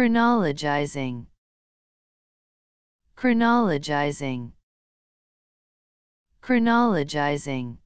Chronologizing Chronologizing Chronologizing